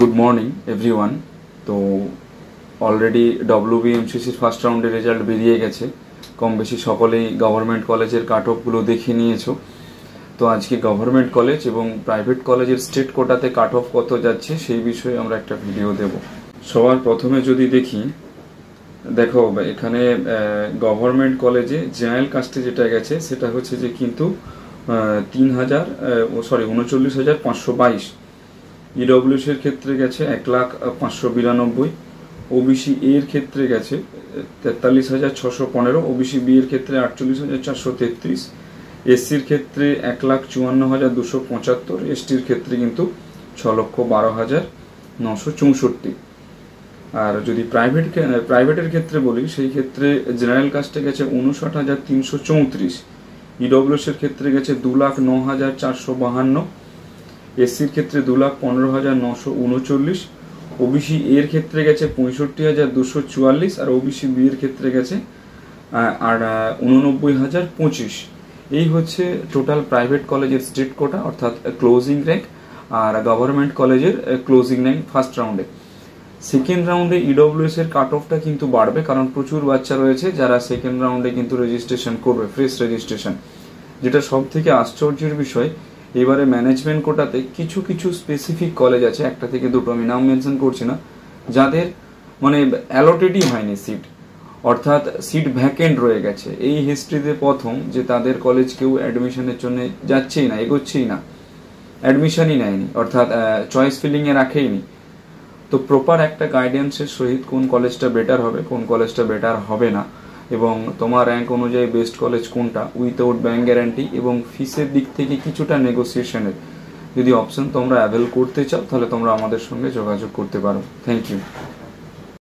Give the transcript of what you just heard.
good morning everyone already অলরেডি ডব্লিউবিএমসিসির first রাউন্ডের রেজাল্ট বেরিয়ে গেছে কম বেশি সকলেই গভর্নমেন্ট কলেজের কাট অফগুলো দেখে নিয়েছো তো আজকে গভর্নমেন্ট কলেজ এবং প্রাইভেট কলেজের স্টেট কোটাতে কাট অফ কত যাচ্ছে সেই বিষয়ে আমরা একটা ভিডিও দেব সবার প্রথমে যদি দেখি দেখো এখানে গভর্নমেন্ট কলেজে জেনারেল কাস্টে যেটা গেছে সেটা হচ্ছে যে কিন্তু তিন হাজার সরি উনচল্লিশ হাজার পাঁচশো বাইশ ইডব্লিউ e এর ক্ষেত্রে গেছে এক লাখ পাঁচশো বিরানব্বই ওবিসি এর ক্ষেত্রে গেছে তেতাল্লিশ হাজার ছশো পনেরো ওবিসি বি এর ক্ষেত্রে আটচল্লিশ হাজার চারশো তেত্রিশ এসসির ক্ষেত্রে এক লাখ চুয়ান্ন হাজার দুশো পঁচাত্তর এসটির ক্ষেত্রে কিন্তু ছ লক্ষ বারো হাজার নশো চৌষট্টি আর যদি প্রাইভেট প্রাইভেটের ক্ষেত্রে বলি সেই ক্ষেত্রে জেনারেল কাস্টে গেছে উনষাট হাজার তিনশো চৌত্রিশ এর e ক্ষেত্রে গেছে দু লাখ ন হাজার চারশো বাহান্ন এসসির ক্ষেত্রে দু লাখ পনেরো হাজার নশো উনচল্লিশ ওবিসি এর ক্ষেত্রে গেছে পঁয়ষট্টি হাজার দুশো চুয়াল্লিশ আর ওবিসি বি এর ক্ষেত্রে গেছে আর উননব্বই হাজার পঁচিশ এই হচ্ছে টোটাল প্রাইভেট কলেজের স্টেট কোটা অর্থাৎ ক্লোজিং র্যাঙ্ক আর গভর্নমেন্ট কলেজের ক্লোজিং র্যাঙ্ক ফার্স্ট রাউন্ডে সেকেন্ড রাউন্ডে ইডব্লিউএস এর কাট অফটা কিন্তু বাড়বে কারণ প্রচুর বাচ্চা রয়েছে যারা সেকেন্ড রাউন্ডে কিন্তু রেজিস্ট্রেশন করবে ফ্রেশ রেজিস্ট্রেশন যেটা সব থেকে আশ্চর্যের বিষয় এবারে ম্যানেজমেন্ট কোটাতে কিছু কিছু স্পেসিফিক কলেজ আছে একটা থেকে দুটো আমি নাম মেনশন করছি না যাদের মানে অ্যালোটেডই হয়নি সিট অর্থাৎ সিট ভ্যাকেন্ট রয়ে গেছে এই হিস্ট্রিতে প্রথম যে তাদের কলেজ কেউ অ্যাডমিশনের জন্য যাচ্ছেই না এগোচ্ছেই না অ্যাডমিশনই নেয়নি অর্থাৎ চয়েস ফিলিংয়ে রাখেইনি তো প্রপার একটা গাইডেন্সের সহিত কোন কলেজটা বেটার হবে কোন কলেজটা বেটার হবে না এবং তোমার র্যাঙ্ক অনুযায়ী বেস্ট কলেজ কোনটা উইথাউট ব্যাঙ্ক গ্যারান্টি এবং ফিসের দিক থেকে কিছুটা নেগোসিয়েশনের যদি অপশন তোমরা অ্যাভেল করতে চাও তাহলে তোমরা আমাদের সঙ্গে যোগাযোগ করতে পারো থ্যাংক ইউ